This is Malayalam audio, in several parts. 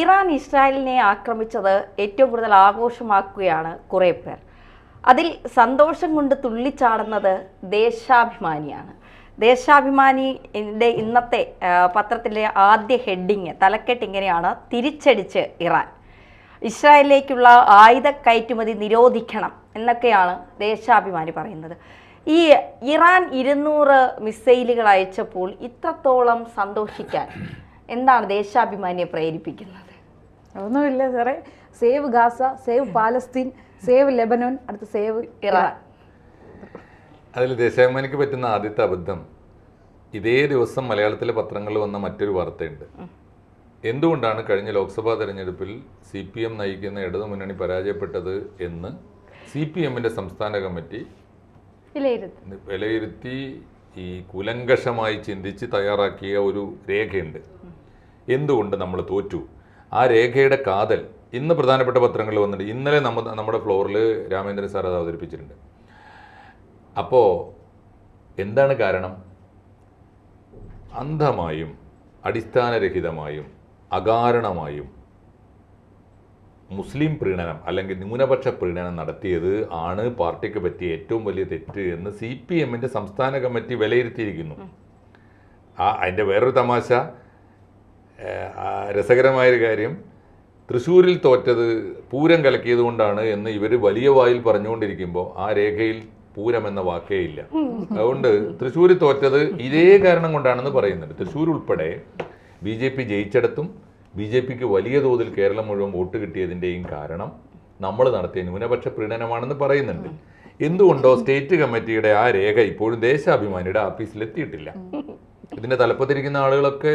ഇറാൻ ഇസ്രായേലിനെ ആക്രമിച്ചത് ഏറ്റവും കൂടുതൽ ആഘോഷമാക്കുകയാണ് കുറേ പേർ അതിൽ സന്തോഷം കൊണ്ട് തുള്ളിച്ചാടുന്നത് ദേശാഭിമാനിയാണ് ദേശാഭിമാനിയുടെ ഇന്നത്തെ പത്രത്തിലെ ആദ്യ ഹെഡിങ് തലക്കെട്ട് ഇങ്ങനെയാണ് തിരിച്ചടിച്ച് ഇറാൻ ഇസ്രായേലിലേക്കുള്ള ആയുധ കയറ്റുമതി നിരോധിക്കണം എന്നൊക്കെയാണ് ദേശാഭിമാനി പറയുന്നത് ഈ ഇറാൻ ഇരുന്നൂറ് മിസൈലുകൾ അയച്ചപ്പോൾ ഇത്രത്തോളം സന്തോഷിക്കാൻ എന്താണ് ദേശാഭിമാനിയെ പ്രേരിപ്പിക്കുന്നത് ഒന്നുമില്ല സാറേ save Gaza save Palestine save Lebanon അടുത്ത സേവ് ഇറാൻ അതിൽ ദേശാഭിമാനിക്ക് പറ്റുന്ന ആദ്യത്തെ അബദ്ധം ഇതേ ദിവസം മലയാളത്തിലെ പത്രങ്ങളിൽ വന്ന മറ്റൊരു വാർത്തയുണ്ട് എന്തുകൊണ്ടാണ് കഴിഞ്ഞ ലോക്സഭാ തെരഞ്ഞെടുപ്പിൽ സി പി എം നയിക്കുന്ന ഇടതുമുന്നണി പരാജയപ്പെട്ടത് എന്ന് സി പി എമ്മിന്റെ സംസ്ഥാന കമ്മിറ്റി വിലയിരുത്തി ഈ കുലങ്കഷമായി ചിന്തിച്ച് തയ്യാറാക്കിയ ഒരു രേഖയുണ്ട് എന്തുകൊണ്ട് നമ്മൾ തോറ്റു ആ രേഖയുടെ കാതൽ ഇന്ന് പ്രധാനപ്പെട്ട പത്രങ്ങളിൽ വന്നിട്ട് ഇന്നലെ നമ്മ നമ്മുടെ ഫ്ലോറിൽ രാമേന്ദ്രൻ സാർ അത് അവതരിപ്പിച്ചിട്ടുണ്ട് അപ്പോൾ എന്താണ് കാരണം അന്ധമായും അടിസ്ഥാനരഹിതമായും അകാരണമായും മുസ്ലിം പ്രീണനം അല്ലെങ്കിൽ ന്യൂനപക്ഷ പ്രീണനം നടത്തിയത് ആണ് പാർട്ടിക്ക് പറ്റിയ ഏറ്റവും വലിയ തെറ്റ് എന്ന് സി പി എമ്മിൻ്റെ സംസ്ഥാന കമ്മിറ്റി വിലയിരുത്തിയിരിക്കുന്നു ആ അതിൻ്റെ വേറൊരു തമാശ രസകരമായൊരു കാര്യം തൃശ്ശൂരിൽ തോറ്റത് പൂരം കൊണ്ടാണ് എന്ന് ഇവർ വലിയ വായിൽ പറഞ്ഞുകൊണ്ടിരിക്കുമ്പോൾ ആ രേഖയിൽ പൂരം എന്ന വാക്കേ ഇല്ല അതുകൊണ്ട് തൃശ്ശൂർ തോറ്റത് ഇതേ കാരണം കൊണ്ടാണെന്ന് പറയുന്നുണ്ട് തൃശ്ശൂർ ഉൾപ്പെടെ ബി ജെ പി ജയിച്ചെടുത്തും ബി ജെ പിക്ക് വലിയ തോതിൽ കേരളം മുഴുവൻ വോട്ട് കിട്ടിയതിൻ്റെയും കാരണം നമ്മൾ നടത്തിയ ന്യൂനപക്ഷ പ്രീണനമാണെന്ന് പറയുന്നുണ്ട് എന്തുകൊണ്ടോ സ്റ്റേറ്റ് കമ്മിറ്റിയുടെ ആ രേഖ ഇപ്പോഴും ദേശാഭിമാനിയുടെ ആഫീസിലെത്തിയിട്ടില്ല എത്തിയിട്ടില്ല ഇതിന്റെ തലപ്പത്തിരിക്കുന്ന ആളുകളൊക്കെ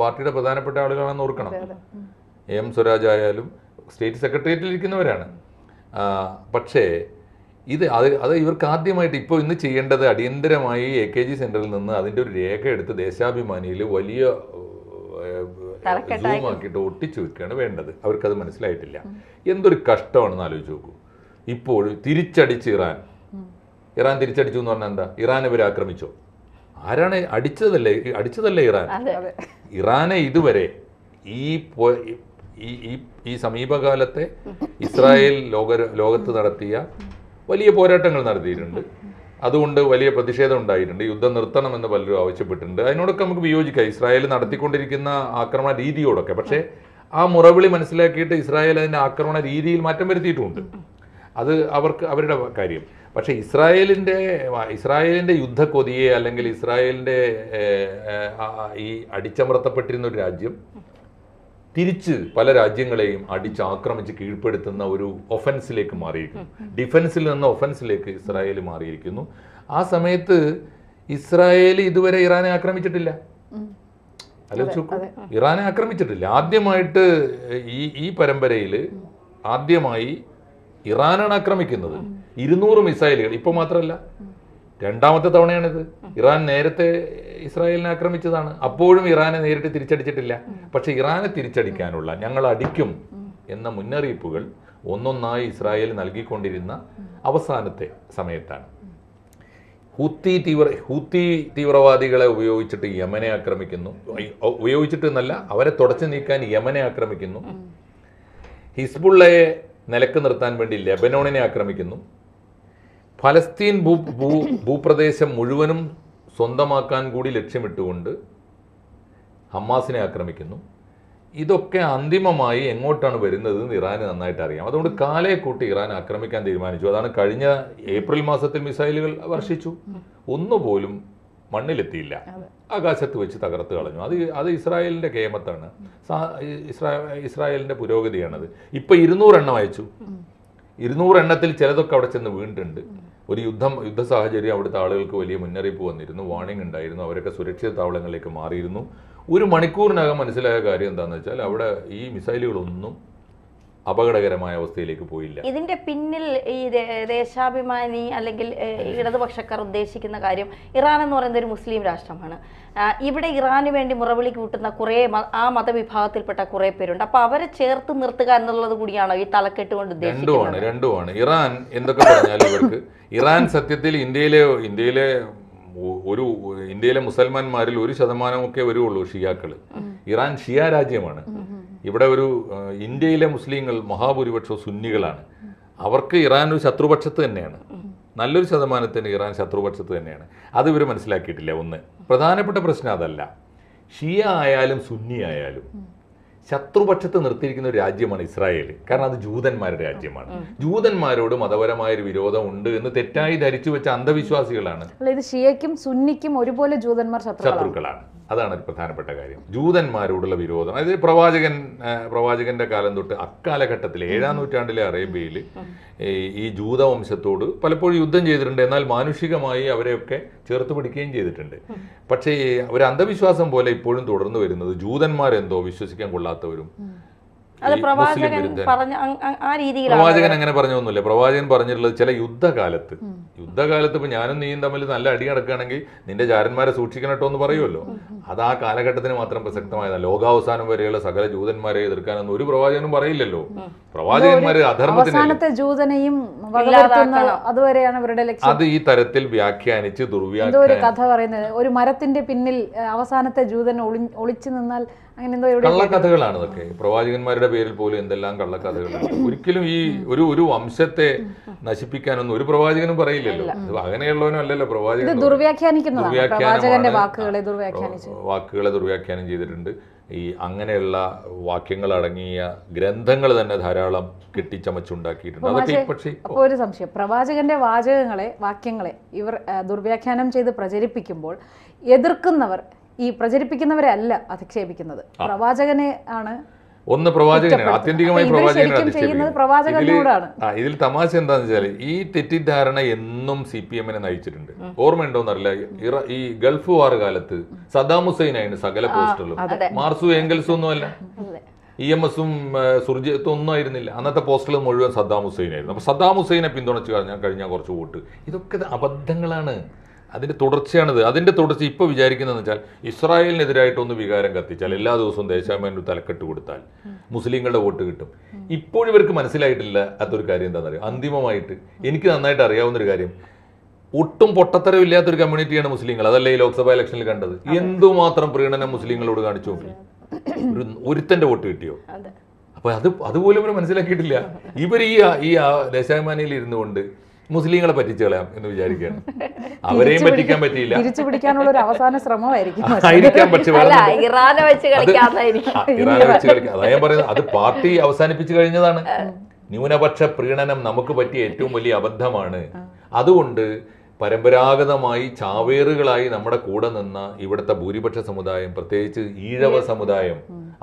പാർട്ടിയുടെ പ്രധാനപ്പെട്ട ആളുകളാണെന്ന് ഓർക്കണം എം സ്വരാജ് ആയാലും സ്റ്റേറ്റ് സെക്രട്ടേറിയറ്റിൽ ഇരിക്കുന്നവരാണ് പക്ഷേ ഇത് അത് അത് ഇവർക്ക് ആദ്യമായിട്ട് ഇപ്പോൾ ഇന്ന് ചെയ്യേണ്ടത് അടിയന്തരമായി എ കെ ജി സെൻറ്ററിൽ നിന്ന് അതിൻ്റെ ഒരു രേഖ എടുത്ത് ദേശാഭിമാനിയിൽ വലിയ സൂം ആക്കിയിട്ട് ഒട്ടിച്ചു വെക്കുകയാണ് വേണ്ടത് അവർക്കത് മനസ്സിലായിട്ടില്ല എന്തൊരു കഷ്ടമാണെന്ന് ആലോചിച്ച് നോക്കൂ ഇപ്പോൾ തിരിച്ചടിച്ച് ഇറാൻ ഇറാൻ തിരിച്ചടിച്ചു എന്ന് പറഞ്ഞാൽ എന്താ ഇറാൻ ഇവർ ആക്രമിച്ചോ ആരാണ് അടിച്ചതല്ലേ അടിച്ചതല്ലേ ഇറാൻ ഇറാനെ ഇതുവരെ ഈ ഈ ഈ സമീപകാലത്തെ ഇസ്രായേൽ ലോക ലോകത്ത് നടത്തിയ വലിയ പോരാട്ടങ്ങൾ നടത്തിയിട്ടുണ്ട് അതുകൊണ്ട് വലിയ പ്രതിഷേധം ഉണ്ടായിട്ടുണ്ട് യുദ്ധം നിർത്തണമെന്ന് പലരും ആവശ്യപ്പെട്ടിട്ടുണ്ട് അതിനോടൊക്കെ നമുക്ക് വിയോജിക്കാം ഇസ്രായേൽ നടത്തിക്കൊണ്ടിരിക്കുന്ന ആക്രമണ രീതിയോടൊക്കെ പക്ഷേ ആ മുറവിളി മനസ്സിലാക്കിയിട്ട് ഇസ്രായേൽ അതിൻ്റെ ആക്രമണ രീതിയിൽ മാറ്റം വരുത്തിയിട്ടുമുണ്ട് അത് അവർക്ക് അവരുടെ കാര്യം പക്ഷേ ഇസ്രായേലിൻ്റെ ഇസ്രായേലിൻ്റെ യുദ്ധക്കൊതിയെ അല്ലെങ്കിൽ ഇസ്രായേലിൻ്റെ ഈ അടിച്ചമർത്തപ്പെട്ടിരുന്ന ഒരു രാജ്യം തിരിച്ച് പല രാജ്യങ്ങളെയും അടിച്ചാക്രമിച്ച് കീഴ്പ്പെടുത്തുന്ന ഒരു ഒഫൻസിലേക്ക് മാറിയിരിക്കുന്നു ഡിഫൻസിൽ നിന്ന് ഒഫൻസിലേക്ക് ഇസ്രായേൽ മാറിയിരിക്കുന്നു ആ സമയത്ത് ഇസ്രായേൽ ഇതുവരെ ഇറാനെ ആക്രമിച്ചിട്ടില്ല ആലോചിച്ചു ഇറാനെ ആക്രമിച്ചിട്ടില്ല ആദ്യമായിട്ട് ഈ ഈ പരമ്പരയിൽ ആദ്യമായി ഇറാനാണ് ആക്രമിക്കുന്നത് ഇരുന്നൂറ് മിസൈലുകൾ ഇപ്പോൾ മാത്രമല്ല രണ്ടാമത്തെ തവണയാണിത് ഇറാൻ നേരത്തെ ഇസ്രായേലിനെ ആക്രമിച്ചതാണ് അപ്പോഴും ഇറാനെ നേരിട്ട് തിരിച്ചടിച്ചിട്ടില്ല പക്ഷെ ഇറാനെ തിരിച്ചടിക്കാനുള്ള ഞങ്ങൾ അടിക്കും എന്ന മുന്നറിയിപ്പുകൾ ഒന്നൊന്നായി ഇസ്രായേൽ നൽകിക്കൊണ്ടിരുന്ന അവസാനത്തെ സമയത്താണ് ഹൂത്തി തീവ്ര ഹൂത്തി തീവ്രവാദികളെ ഉപയോഗിച്ചിട്ട് യമനെ ആക്രമിക്കുന്നു ഉപയോഗിച്ചിട്ട് എന്നല്ല അവരെ തുടച്ചു നീക്കാൻ യമനെ ആക്രമിക്കുന്നു ഹിസ്ബുള്ളയെ നിലക്ക് നിർത്താൻ വേണ്ടി ലെബനോണിനെ ആക്രമിക്കുന്നു ഫലസ്തീൻ ഭൂ ഭൂപ്രദേശം മുഴുവനും സ്വന്തമാക്കാൻ കൂടി ലക്ഷ്യമിട്ടുകൊണ്ട് ഹമാസിനെ ആക്രമിക്കുന്നു ഇതൊക്കെ അന്തിമമായി എങ്ങോട്ടാണ് വരുന്നത് എന്ന് ഇറാന് നന്നായിട്ട് അറിയാം അതുകൊണ്ട് കാലേ കൂട്ടി ഇറാൻ ആക്രമിക്കാൻ തീരുമാനിച്ചു അതാണ് കഴിഞ്ഞ ഏപ്രിൽ മാസത്തിൽ മിസൈലുകൾ വർഷിച്ചു ഒന്നുപോലും മണ്ണിലെത്തിയില്ല ആകാശത്ത് വെച്ച് തകർത്ത് കളഞ്ഞു അത് അത് ഇസ്രായേലിൻ്റെ കേമത്താണ് ഇസ്രായേലിൻ്റെ പുരോഗതിയാണത് ഇപ്പം ഇരുന്നൂറെണ്ണം അയച്ചു ഇരുന്നൂറ് എണ്ണത്തിൽ ചിലതൊക്കെ അവിടെ ചെന്ന് വീണ്ടുണ്ട് ഒരു യുദ്ധം യുദ്ധ സാഹചര്യം അവിടുത്തെ ആളുകൾക്ക് വലിയ മുന്നറിയിപ്പ് വന്നിരുന്നു വാർണിംഗ് ഉണ്ടായിരുന്നു അവരൊക്കെ സുരക്ഷിത താവളങ്ങളിലേക്ക് മാറിയിരുന്നു ഒരു മണിക്കൂറിനകം മനസ്സിലായ കാര്യം എന്താണെന്ന് വെച്ചാൽ അവിടെ ഈ മിസൈലുകളൊന്നും അപകടകരമായ അവസ്ഥയിലേക്ക് പോയില്ല ഇതിന്റെ പിന്നിൽ ഈ ദേശാഭിമാനി അല്ലെങ്കിൽ ഇടതുപക്ഷക്കാർ ഉദ്ദേശിക്കുന്ന കാര്യം ഇറാൻ എന്ന് പറയുന്നത് ഒരു മുസ്ലിം രാഷ്ട്രമാണ് ഇവിടെ ഇറാന് വേണ്ടി മുറവിളി കൂട്ടുന്ന കുറെ ആ മതവിഭാഗത്തിൽപ്പെട്ട കുറെ പേരുണ്ട് അപ്പൊ അവരെ ചേർത്ത് നിർത്തുക എന്നുള്ളത് കൂടിയാണോ ഈ തലക്കെട്ട് കൊണ്ട് രണ്ടുമാണ് രണ്ടുമാണ് ഇറാൻ എന്തൊക്കെ പറഞ്ഞാലും ഇവർക്ക് ഇറാൻ സത്യത്തിൽ ഇന്ത്യയിലെ ഇന്ത്യയിലെ ഒരു ഇന്ത്യയിലെ മുസൽമാന്മാരിൽ ഒരു ശതമാനമൊക്കെ വരുവുള്ളൂ ഷിയാക്കള് ഇറാൻ ഷിയ രാജ്യമാണ് ഇവിടെ ഒരു ഇന്ത്യയിലെ മുസ്ലിങ്ങൾ മഹാഭൂരിപക്ഷവും സുന്നികളാണ് അവർക്ക് ഇറാൻ ഒരു ശത്രുപക്ഷത്ത് തന്നെയാണ് നല്ലൊരു ശതമാനത്തിന് ഇറാൻ ശത്രുപക്ഷത്ത് തന്നെയാണ് അത് ഇവർ മനസ്സിലാക്കിയിട്ടില്ല ഒന്ന് പ്രധാനപ്പെട്ട പ്രശ്നം അതല്ല ഷിയ ആയാലും സുന്നി ആയാലും ശത്രുപക്ഷത്ത് നിർത്തിയിരിക്കുന്ന ഒരു രാജ്യമാണ് ഇസ്രായേൽ കാരണം അത് ജൂതന്മാരുടെ രാജ്യമാണ് ജൂതന്മാരോട് മതപരമായൊരു ഒരു വിരോധം ഉണ്ട് എന്ന് തെറ്റായി ധരിച്ചു വെച്ച അന്ധവിശ്വാസികളാണ് ഇത് ഷിയയ്ക്കും സുന്നിക്കും ഒരുപോലെ ജൂതന്മാർ ശത്രുക്കളാണ് അതാണ് ഒരു പ്രധാനപ്പെട്ട കാര്യം ജൂതന്മാരോടുള്ള വിരോധം അതായത് പ്രവാചകൻ പ്രവാചകന്റെ കാലം തൊട്ട് അക്കാലഘട്ടത്തിൽ ഏഴാം നൂറ്റാണ്ടിലെ അറേബ്യയിൽ ഈ ജൂതവംശത്തോട് പലപ്പോഴും യുദ്ധം ചെയ്തിട്ടുണ്ട് എന്നാൽ മാനുഷികമായി അവരെയൊക്കെ ചേർത്ത് പിടിക്കുകയും ചെയ്തിട്ടുണ്ട് പക്ഷേ ഒരു അന്ധവിശ്വാസം പോലെ ഇപ്പോഴും തുടർന്നു വരുന്നത് ജൂതന്മാരെന്തോ വിശ്വസിക്കാൻ കൊള്ളാത്തവരും അത് പ്രവാചകൻ പറഞ്ഞ ആ പ്രവാചകൻ അങ്ങനെ പറഞ്ഞൊന്നുമില്ല പ്രവാചകൻ പറഞ്ഞിട്ടുള്ളത് ചില യുദ്ധകാലത്ത് യുദ്ധകാലത്ത് ഇപ്പൊ ഞാനും നീയും തമ്മിൽ നല്ല അടി നടക്കുകയാണെങ്കിൽ നിന്റെ ചാരന്മാരെ സൂക്ഷിക്കണട്ടോ എന്ന് പറയുമല്ലോ അത് ആ കാലഘട്ടത്തിന് മാത്രം പ്രസക്തമായതാണ് ലോകാവസാനം വരെയുള്ള സകല ജൂതന്മാരെ എതിർക്കാനൊന്നും ഒരു പ്രവാചകനും പറയില്ലല്ലോ പ്രവാചകന്മാര് അധർമ്മത്തിനത്തെ ജൂതനെയും അതുവരെയാണ് ലക്ഷ്യം അത് ഈ തരത്തിൽ വ്യാഖ്യാനിച്ച് ദുർവ്യാഖ്യാനം കഥ പറയുന്നത് ഒരു മരത്തിന്റെ പിന്നിൽ അവസാനത്തെ ജൂതൻ ഒളിച്ചു നിന്നാൽ അങ്ങനെ എന്തോ കള്ളക്കഥകളാണ് ഇതൊക്കെ പ്രവാചകന്മാരുടെ പേരിൽ പോലും എന്തെല്ലാം കള്ളക്കഥകളാണ് ഒരിക്കലും ഈ ഒരു ഒരു വംശത്തെ നശിപ്പിക്കാനൊന്നും ഒരു പ്രവാചകനും പറയില്ലല്ലോ അങ്ങനെയുള്ളവനും അല്ലല്ലോ പ്രവാചകൻ ദുർവ്യാഖ്യാനിക്കുന്നതാണ് വാക്കുകളെ ദുർവ്യാഖ്യാനം ചെയ്തിട്ടുണ്ട് ഈ അങ്ങനെയുള്ള വാക്യങ്ങൾ അടങ്ങിയ ഗ്രന്ഥങ്ങൾ തന്നെ ധാരാളം കെട്ടിച്ചമച്ചുണ്ടാക്കിയിട്ടുണ്ട് അപ്പൊ പക്ഷേ അപ്പോൾ ഒരു സംശയം പ്രവാചകന്റെ വാചകങ്ങളെ വാക്യങ്ങളെ ഇവർ ദുർവ്യാഖ്യാനം ചെയ്ത് പ്രചരിപ്പിക്കുമ്പോൾ എതിർക്കുന്നവർ ഈ പ്രചരിപ്പിക്കുന്നവരെ അല്ല അധിക്ഷേപിക്കുന്നത് പ്രവാചകനെ ആണ് ഒന്ന് പ്രവാചകനാണ് ആത്യന്തികമായി പ്രവാചകനാണ് ഇതിൽ തമാശ എന്താണെന്ന് വെച്ചാൽ ഈ തെറ്റിദ്ധാരണ എന്നും സി പി എമ്മിനെ നയിച്ചിട്ടുണ്ട് ഓർമ്മയുണ്ടോന്നറിയില്ല ഇറ ഈ ഗൾഫ് വാർ കാലത്ത് സദാം ഹുസൈൻ ആയിരുന്നു സകല പോസ്റ്ററിലും മാർസു ഏംഗൽസും അല്ല ഇ എം എസും സുർജിത്തും ഒന്നും ആയിരുന്നില്ല അന്നത്തെ പോസ്റ്ററിൽ മുഴുവൻ സദാം ഹുസൈൻ ആയിരുന്നു അപ്പൊ സദാം ഹുസൈനെ പിന്തുണച്ച് കഴിഞ്ഞാൽ കഴിഞ്ഞാൽ കുറച്ച് വോട്ട് ഇതൊക്കെ അബദ്ധങ്ങളാണ് അതിൻ്റെ തുടർച്ചയാണിത് അതിൻ്റെ തുടർച്ച ഇപ്പോൾ വിചാരിക്കുന്നതെന്ന് വെച്ചാൽ ഇസ്രായേലിനെതിരായിട്ടൊന്ന് വികാരം കത്തിച്ചാൽ എല്ലാ ദിവസവും ഒരു തലക്കെട്ട് കൊടുത്താൽ മുസ്ലിങ്ങളുടെ വോട്ട് കിട്ടും ഇപ്പോഴും ഇവർക്ക് മനസ്സിലായിട്ടില്ല അതൊരു കാര്യം അറിയാം അന്തിമമായിട്ട് എനിക്ക് നന്നായിട്ട് അറിയാവുന്നൊരു കാര്യം ഒട്ടും പൊട്ടത്തരവില്ലാത്തൊരു കമ്മ്യൂണിറ്റിയാണ് മുസ്ലിങ്ങൾ അതല്ലേ ഈ ലോക്സഭാ ഇലക്ഷനിൽ കണ്ടത് എന്തുമാത്രം പ്രീണനം മുസ്ലിങ്ങളോട് കാണിച്ചു ഒരു ഒരുത്തൻ്റെ വോട്ട് കിട്ടിയോ അപ്പോൾ അത് അതുപോലും ഇവർ മനസ്സിലാക്കിയിട്ടില്ല ഇവർ ഈ ഈ ദേശാഭിമാനിയിൽ ഇരുന്നുകൊണ്ട് മുസ്ലിങ്ങളെ പറ്റിച്ചു കളയാം എന്ന് വിചാരിക്കുകയാണ് അവരെയും പറ്റിക്കാൻ പറ്റിയില്ല തിരിച്ചു പിടിക്കാനുള്ള ഒരു അവസാന ശ്രമമായിരിക്കും ആയിരിക്കാം പക്ഷെ ഇറാനെ വെച്ച് കളിക്കാം അതാ ഞാൻ പറയുന്നത് അത് പാർട്ടി അവസാനിപ്പിച്ചു കഴിഞ്ഞതാണ് ന്യൂനപക്ഷ പ്രീണനം നമുക്ക് പറ്റിയ ഏറ്റവും വലിയ അബദ്ധമാണ് അതുകൊണ്ട് പരമ്പരാഗതമായി ചാവേറുകളായി നമ്മുടെ കൂടെ നിന്ന ഇവിടുത്തെ ഭൂരിപക്ഷ സമുദായം പ്രത്യേകിച്ച് ഈഴവ സമുദായം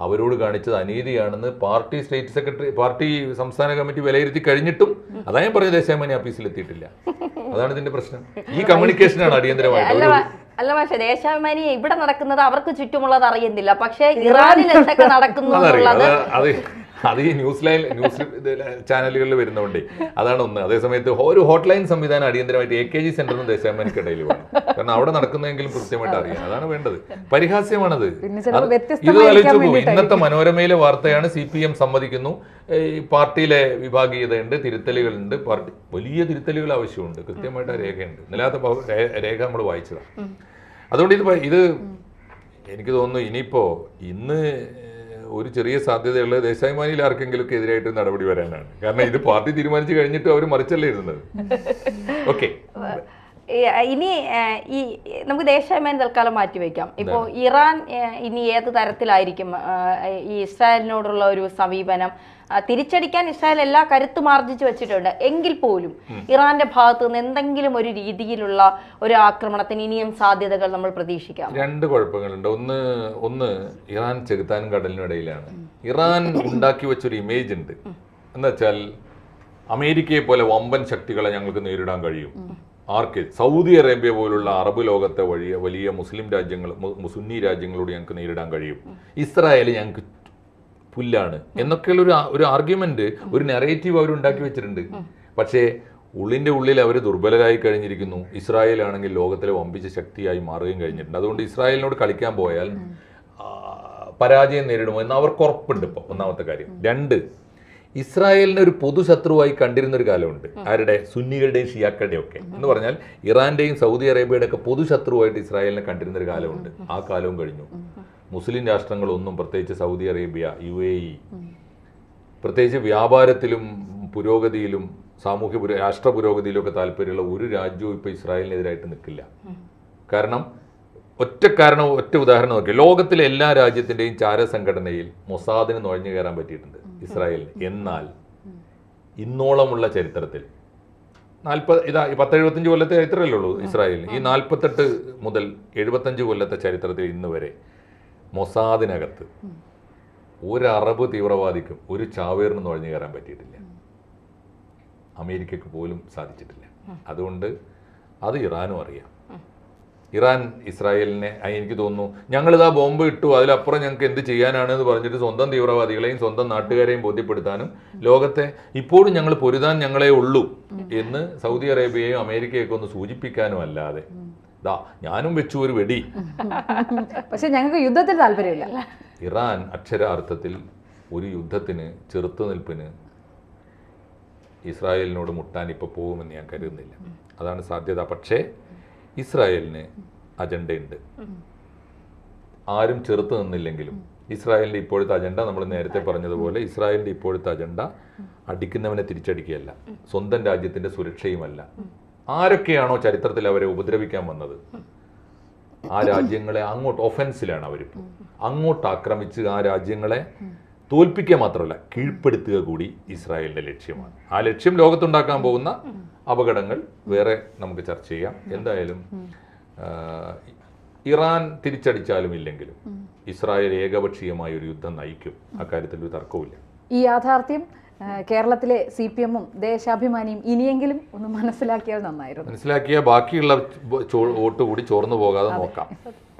അവരോട് കാണിച്ചത് അനീതിയാണെന്ന് പാർട്ടി സ്റ്റേറ്റ് സെക്രട്ടറി പാർട്ടി സംസ്ഥാന കമ്മിറ്റി വിലയിരുത്തി കഴിഞ്ഞിട്ടും അതാ ഞാൻ പറഞ്ഞ ഓഫീസിൽ ഓഫീസിലെത്തിയിട്ടില്ല അതാണ് ഇതിന്റെ പ്രശ്നം ഈ കമ്മ്യൂണിക്കേഷനാണ് അടിയന്തരമായിട്ട് അല്ല പക്ഷെ ദേശാഭിമാനി ഇവിടെ നടക്കുന്നത് അവർക്ക് ചുറ്റുമുള്ളത് അറിയുന്നില്ല പക്ഷെ ഇറാനിൽ എന്തൊക്കെ നടക്കുന്നു അത് ഈ ന്യൂസ് ലൈൻ ന്യൂസ് ചാനലുകളിൽ വരുന്നതുകൊണ്ട് അതാണ് ഒന്ന് അതേസമയത്ത് ഒരു ഹോട്ട് ലൈൻ സംവിധാനം അടിയന്തരമായിട്ട് എ കെ ജി സെന്ററിനും ദേശാഭിമാനിക്കിടയിൽ വേണം കാരണം അവിടെ നടക്കുന്നതെങ്കിലും കൃത്യമായിട്ട് അറിയാം അതാണ് വേണ്ടത് പരിഹാസ്യമാണത് ഇത് ആലോചിച്ച് പോകും ഇന്നത്തെ മനോരമയിലെ വാർത്തയാണ് സി പി എം സമ്മതിക്കുന്നു പാർട്ടിയിലെ വിഭാഗീയതയുണ്ട് തിരുത്തലുകളുണ്ട് പാർട്ടി വലിയ തിരുത്തലുകൾ ആവശ്യമുണ്ട് കൃത്യമായിട്ട് ആ രേഖയുണ്ട് ഇന്നലാത്ത രേഖ നമ്മൾ വായിച്ചതാണ് അതുകൊണ്ട് ഇത് ഇത് എനിക്ക് തോന്നുന്നു ഇനിയിപ്പോ ഇന്ന് ഒരു ചെറിയ സാധ്യതയുള്ള ദേശാഭിമാനിയിൽ ഒക്കെ എതിരായിട്ട് നടപടി വരാനാണ് കാരണം ഇത് പാർട്ടി തീരുമാനിച്ചു കഴിഞ്ഞിട്ട് അവർ മറിച്ചല്ലേ ഇരുന്നത് ഓക്കെ ഇനി ഈ നമുക്ക് ദേശാഭിമാനി തൽക്കാലം മാറ്റിവെക്കാം ഇപ്പോൾ ഇറാൻ ഇനി ഏത് തരത്തിലായിരിക്കും ഈ ഇസ്രായേലിനോടുള്ള ഒരു സമീപനം തിരിച്ചടിക്കാൻ ഇസ്രായേൽ എല്ലാ കരുത്തും ആർജിച്ചു വെച്ചിട്ടുണ്ട് എങ്കിൽ പോലും ഇറാന്റെ ഭാഗത്തു നിന്ന് എന്തെങ്കിലും ഒരു രീതിയിലുള്ള ഒരു ആക്രമണത്തിന് ഇനിയും സാധ്യതകൾ നമ്മൾ പ്രതീക്ഷിക്കാം രണ്ട് കുഴപ്പങ്ങളുണ്ട് ഒന്ന് ഒന്ന് ഇറാൻ ചെകുത്താനും കടലിനും ഇടയിലാണ് ഇറാൻ ഉണ്ടാക്കി വെച്ചൊരു ഇമേജ് ഉണ്ട് എന്നുവെച്ചാൽ അമേരിക്കയെ പോലെ വമ്പൻ ശക്തികളെ ഞങ്ങൾക്ക് നേരിടാൻ കഴിയും ആർക്കെ സൗദി അറേബ്യ പോലുള്ള അറബ് ലോകത്തെ വലിയ വലിയ മുസ്ലിം രാജ്യങ്ങൾ സുന്നി രാജ്യങ്ങളോട് ഞങ്ങൾക്ക് നേരിടാൻ കഴിയും ഇസ്രായേൽ ഞങ്ങൾക്ക് പുല്ലാണ് എന്നൊക്കെയുള്ള ഒരു ഒരു ആർഗ്യുമെന്റ് ഒരു നെറേറ്റീവ് അവർ ഉണ്ടാക്കി വെച്ചിട്ടുണ്ട് പക്ഷേ ഉള്ളിന്റെ ഉള്ളിൽ അവർ ദുർബലരായി കഴിഞ്ഞിരിക്കുന്നു ഇസ്രായേൽ ആണെങ്കിൽ ലോകത്തിലെ വമ്പിച്ച ശക്തിയായി മാറുകയും കഴിഞ്ഞിട്ടുണ്ട് അതുകൊണ്ട് ഇസ്രായേലിനോട് കളിക്കാൻ പോയാൽ പരാജയം നേരിടുമോ എന്ന് അവർക്ക് ഉറപ്പുണ്ട് ഇപ്പൊ ഒന്നാമത്തെ കാര്യം രണ്ട് ഇസ്രായേലിനെ ഒരു പൊതു ശത്രുവായി കണ്ടിരുന്ന ഒരു കാലമുണ്ട് ആരുടെ സുന്നികളുടെയും ഷിയാക്കളുടെയും ഒക്കെ എന്ന് പറഞ്ഞാൽ ഇറാന്റെയും സൗദി അറേബ്യയുടെ ഒക്കെ പൊതു ശത്രുവായിട്ട് ഇസ്രായേലിനെ കണ്ടിരുന്ന ഒരു കാലമുണ്ട് ആ കാലവും കഴിഞ്ഞു മുസ്ലിം രാഷ്ട്രങ്ങളൊന്നും പ്രത്യേകിച്ച് Saudi Arabia U A E പ്രത്യേകിച്ച് വ്യാപാരത്തിലും പുരോഗതിയിലും സാമൂഹ്യ രാഷ്ട്ര പുരോഗതിയിലൊക്കെ താല്പര്യമുള്ള ഒരു രാജ്യവും ഇപ്പോൾ ഇസ്രായേലിനെതിരായിട്ട് നിൽക്കില്ല കാരണം ഒറ്റ കാരണം ഒറ്റ ഉദാഹരണം നോക്കി ലോകത്തിലെ എല്ലാ രാജ്യത്തിൻ്റെയും ചാരസംഘടനയിൽ മൊസാദിന് നുഴഞ്ഞു കയറാൻ പറ്റിയിട്ടുണ്ട് ഇസ്രായേലിന് എന്നാൽ ഇന്നോളമുള്ള ചരിത്രത്തിൽ നാൽപ്പത് ഇതാ പത്തെഴുപത്തഞ്ച് കൊല്ലത്തെ ചരിത്രമല്ലേ ഉള്ളൂ ഇസ്രായേലിന് ഈ നാൽപ്പത്തെട്ട് മുതൽ എഴുപത്തഞ്ച് കൊല്ലത്തെ ചരിത്രത്തിൽ ഇന്ന് വരെ മൊസാദിനകത്ത് ഒരു അറബ് തീവ്രവാദിക്കും ഒരു ചാവേറിന് നുഴഞ്ഞു കയറാൻ പറ്റിയിട്ടില്ല അമേരിക്കയ്ക്ക് പോലും സാധിച്ചിട്ടില്ല അതുകൊണ്ട് അത് ഇറാനും അറിയാം ഇറാൻ ഇസ്രായേലിനെ എനിക്ക് തോന്നുന്നു ഞങ്ങളിതാ ബോംബ് ഇട്ടു അതിലപ്പുറം ഞങ്ങൾക്ക് എന്ത് ചെയ്യാനാണ് എന്ന് പറഞ്ഞിട്ട് സ്വന്തം തീവ്രവാദികളെയും സ്വന്തം നാട്ടുകാരെയും ബോധ്യപ്പെടുത്താനും ലോകത്തെ ഇപ്പോഴും ഞങ്ങൾ പൊരുതാൻ ഞങ്ങളെ ഉള്ളൂ എന്ന് സൗദി അറേബ്യയെയും അമേരിക്കയൊക്കെ ഒന്ന് സൂചിപ്പിക്കാനും അല്ലാതെ ദാ ഞാനും വെച്ചു ഒരു വെടി പക്ഷെ ഞങ്ങൾക്ക് യുദ്ധത്തിൽ താല്പര്യമില്ല ഇറാൻ അക്ഷരാർത്ഥത്തിൽ ഒരു യുദ്ധത്തിന് ചെറുത്തുനിൽപ്പിന് ഇസ്രായേലിനോട് മുട്ടാൻ ഇപ്പോൾ പോകുമെന്ന് ഞാൻ കരുതുന്നില്ല അതാണ് സാധ്യത പക്ഷേ ഇസ്രായേലിന് അജണ്ടയുണ്ട് ആരും ചെറുത്ത് നിന്നില്ലെങ്കിലും ഇസ്രായേലിൻ്റെ ഇപ്പോഴത്തെ അജണ്ട നമ്മൾ നേരത്തെ പറഞ്ഞതുപോലെ ഇസ്രായേലിൻ്റെ ഇപ്പോഴത്തെ അജണ്ട അടിക്കുന്നവനെ തിരിച്ചടിക്കുകയല്ല സ്വന്തം രാജ്യത്തിൻ്റെ സുരക്ഷയുമല്ല ആരൊക്കെയാണോ ചരിത്രത്തിൽ അവരെ ഉപദ്രവിക്കാൻ വന്നത് ആ രാജ്യങ്ങളെ അങ്ങോട്ട് ഒഫൻസിലാണ് അവരിപ്പോൾ അങ്ങോട്ട് ആക്രമിച്ച് ആ രാജ്യങ്ങളെ തോൽപ്പിക്കുക മാത്രമല്ല കീഴ്പ്പെടുത്തുക കൂടി ഇസ്രായേലിൻ്റെ ലക്ഷ്യമാണ് ആ ലക്ഷ്യം ലോകത്തുണ്ടാക്കാൻ പോകുന്ന അപകടങ്ങൾ വേറെ നമുക്ക് ചർച്ച ചെയ്യാം എന്തായാലും ഇറാൻ തിരിച്ചടിച്ചാലും ഇല്ലെങ്കിലും ഇസ്രായേൽ ഏകപക്ഷീയമായ ഒരു യുദ്ധം നയിക്കും അക്കാര്യത്തിൽ ഒരു തർക്കവുമില്ല ഈ യാഥാർത്ഥ്യം കേരളത്തിലെ സി പി എമ്മും ദേശാഭിമാനിയും ഇനിയെങ്കിലും ഒന്ന് മനസ്സിലാക്കിയാൽ നന്നായിരുന്നു മനസ്സിലാക്കിയ ബാക്കിയുള്ള വോട്ട് കൂടി ചോർന്നു പോകാതെ നോക്കാം